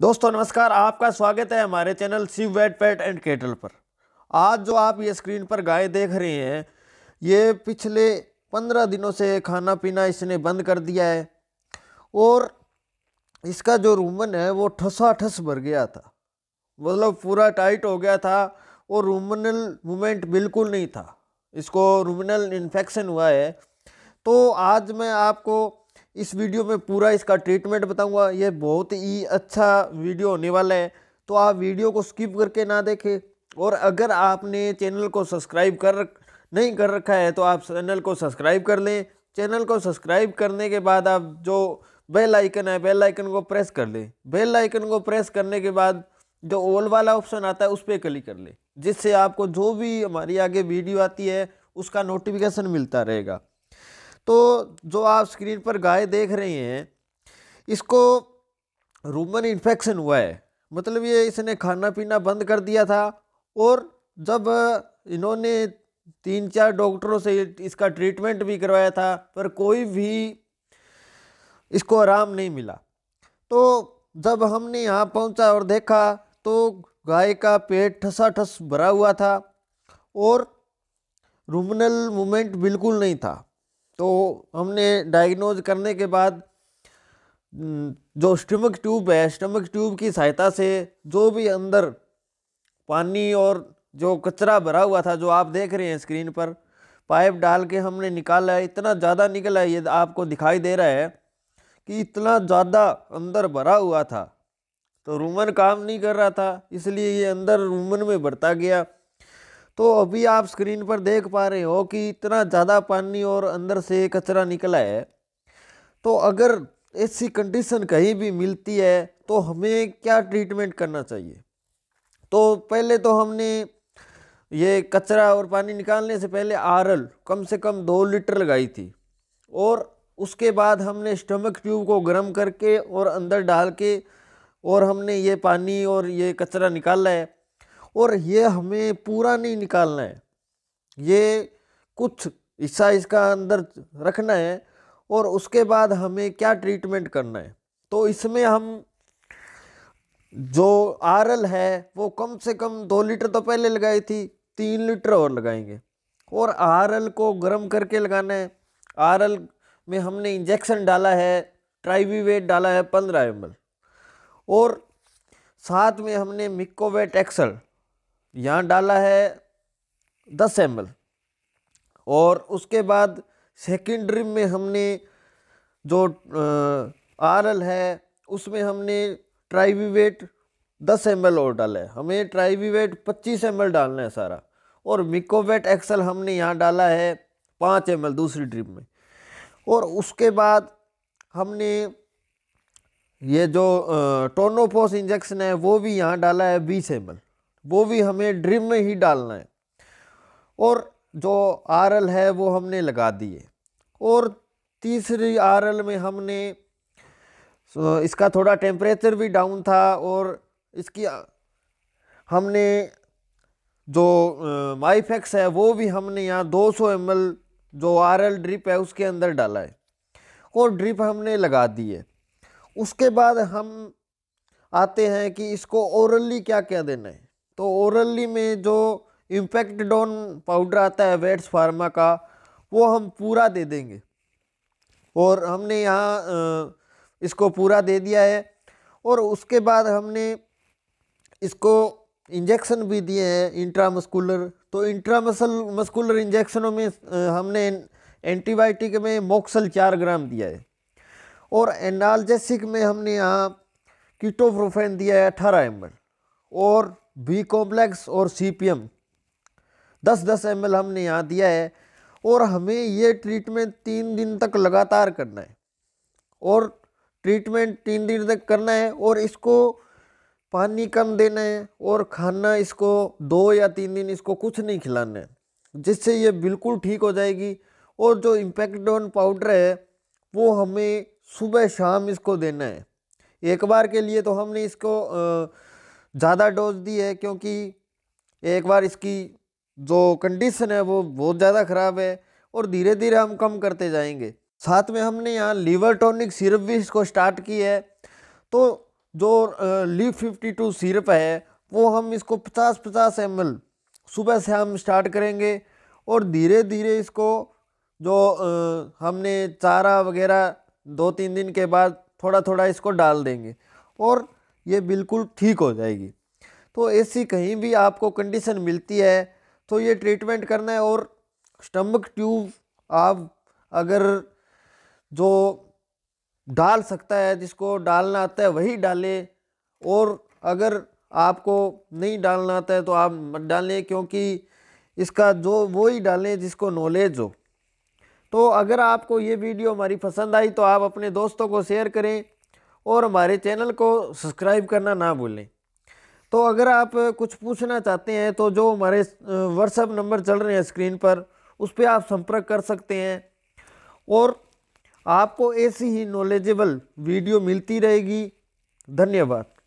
दोस्तों नमस्कार आपका स्वागत है हमारे channel Shiv vet pet and cattle पर आज जो आप ये स्क्रीन पर गाय देख रहे हैं ये पिछले पंद्रह दिनों से खाना पीना इसने बंद कर दिया है और इसका जो रूमन है वो ठसा ठस भर गया था मतलब पूरा टाइट हो गया था और रूमनल मूवमेंट बिल्कुल नहीं था इसको रूमनल इन्फेक्शन हुआ है तो आज मैं आपको इस वीडियो में पूरा इसका ट्रीटमेंट बताऊंगा ये बहुत ही अच्छा वीडियो होने वाला है तो आप वीडियो को स्किप करके ना देखें और अगर आपने चैनल को सब्सक्राइब कर नहीं कर रखा है तो आप चैनल को सब्सक्राइब कर लें चैनल को सब्सक्राइब करने के बाद आप जो बेल आइकन है बेल आइकन को प्रेस कर लें बेल आइकन को प्रेस करने के बाद जो ऑल वाला ऑप्शन आता है उस पर क्लिक कर लें जिससे आपको जो भी हमारी आगे वीडियो आती है उसका नोटिफिकेशन मिलता रहेगा तो जो आप स्क्रीन पर गाय देख रहे हैं इसको रूमन इन्फेक्शन हुआ है मतलब ये इसने खाना पीना बंद कर दिया था और जब इन्होंने तीन चार डॉक्टरों से इसका ट्रीटमेंट भी करवाया था पर कोई भी इसको आराम नहीं मिला तो जब हमने यहाँ पहुँचा और देखा तो गाय का पेट ठसा ठस भरा हुआ था और रूमनल मूवमेंट बिल्कुल नहीं था तो हमने डायग्नोज करने के बाद हम्म, जो स्टमक ट्यूब है स्टमक ट्यूब की सहायता से जो भी अंदर पानी और जो कचरा भरा हुआ था जो आप देख रहे हैं स्क्रीन पर पाइप डाल के हमने निकाला है इतना ज़्यादा निकला है ये आपको दिखाई दे रहा है कि इतना ज़्यादा अंदर भरा हुआ था तो रूमन काम नहीं कर रहा था इसलिए ये अंदर रूमन में भरता गया तो अभी आप स्क्रीन पर देख पा रहे हो कि इतना ज़्यादा पानी और अंदर से कचरा निकला है तो अगर ऐसी कंडीशन कहीं भी मिलती है तो हमें क्या ट्रीटमेंट करना चाहिए तो पहले तो हमने ये कचरा और पानी निकालने से पहले आरल कम से कम दो लीटर लगाई थी और उसके बाद हमने स्टमक ट्यूब को गर्म करके और अंदर डाल के और हमने ये पानी और ये कचरा निकाला है और ये हमें पूरा नहीं निकालना है ये कुछ हिस्सा इसका अंदर रखना है और उसके बाद हमें क्या ट्रीटमेंट करना है तो इसमें हम जो आरल है वो कम से कम दो लीटर तो पहले लगाई थी तीन लीटर और लगाएंगे और आरल को गर्म करके लगाना है आरल में हमने इंजेक्शन डाला है वेट डाला है पंद्रह एम और साथ में हमने मिक्कोवेट एक्सल यहाँ डाला है दस एम और उसके बाद सेकेंड रिम में हमने जो आर एल है उसमें हमने ट्राइवीवेट दस एम और डाला है हमें ट्राइवीवेट पच्चीस एम डालना है सारा और मिकोवेट एक्सल हमने यहाँ डाला है पाँच एम दूसरी ड्रिप में और उसके बाद हमने ये जो टोनोपोस इंजेक्शन है वो भी यहाँ डाला है बीस एम वो भी हमें ड्रिम में ही डालना है और जो आर एल है वो हमने लगा दिए और तीसरी आर एल में हमने इसका थोड़ा टेम्परेचर भी डाउन था और इसकी हमने जो माइफेक्स है वो भी हमने यहाँ 200 सौ जो आर एल ड्रिप है उसके अंदर डाला है और ड्रिप हमने लगा दी है उसके बाद हम आते हैं कि इसको ओरली क्या क्या देना है तो ओरली में जो इम्पैक्ट डोन पाउडर आता है वेट्स फार्मा का वो हम पूरा दे देंगे और हमने यहाँ इसको पूरा दे दिया है और उसके बाद हमने इसको इंजेक्शन भी दिए हैं इंट्रामस्कुलर तो इंट्रामसल मस्कुलर इंजेक्शनों में हमने एंटीबायोटिक में मोक्सल चार ग्राम दिया है और एनाल्जेसिक में हमने यहाँ कीटोप्रोफेन दिया है अठारह एम और बी कॉम्प्लेक्स और सी पी एम दस दस एम एल हमने यहाँ दिया है और हमें ये ट्रीटमेंट तीन दिन तक लगातार करना है और ट्रीटमेंट तीन दिन तक करना है और इसको पानी कम देना है और खाना इसको दो या तीन दिन इसको कुछ नहीं खिलाना है जिससे ये बिल्कुल ठीक हो जाएगी और जो इम्पैक्टोन पाउडर है वो हमें सुबह शाम इसको देना है एक बार के लिए तो हमने इसको आ, ज़्यादा डोज दी है क्योंकि एक बार इसकी जो कंडीशन है वो बहुत ज़्यादा ख़राब है और धीरे धीरे हम कम करते जाएंगे साथ में हमने यहाँ लीवर टॉनिक सिरप भी इसको स्टार्ट की है तो जो लीव फिफ्टी टू सिरप है वो हम इसको पचास पचास एम सुबह से हम स्टार्ट करेंगे और धीरे धीरे इसको जो आ, हमने चारा वगैरह दो तीन दिन के बाद थोड़ा थोड़ा इसको डाल देंगे और ये बिल्कुल ठीक हो जाएगी तो ऐसी कहीं भी आपको कंडीशन मिलती है तो ये ट्रीटमेंट करना है और स्टमक ट्यूब आप अगर जो डाल सकता है जिसको डालना आता है वही डालें और अगर आपको नहीं डालना आता है तो आप मत डालें क्योंकि इसका जो वो ही डालें जिसको नॉलेज हो तो अगर आपको ये वीडियो हमारी पसंद आई तो आप अपने दोस्तों को शेयर करें और हमारे चैनल को सब्सक्राइब करना ना भूलें तो अगर आप कुछ पूछना चाहते हैं तो जो हमारे व्हाट्सअप नंबर चल रहे हैं स्क्रीन पर उस पर आप संपर्क कर सकते हैं और आपको ऐसी ही नॉलेजेबल वीडियो मिलती रहेगी धन्यवाद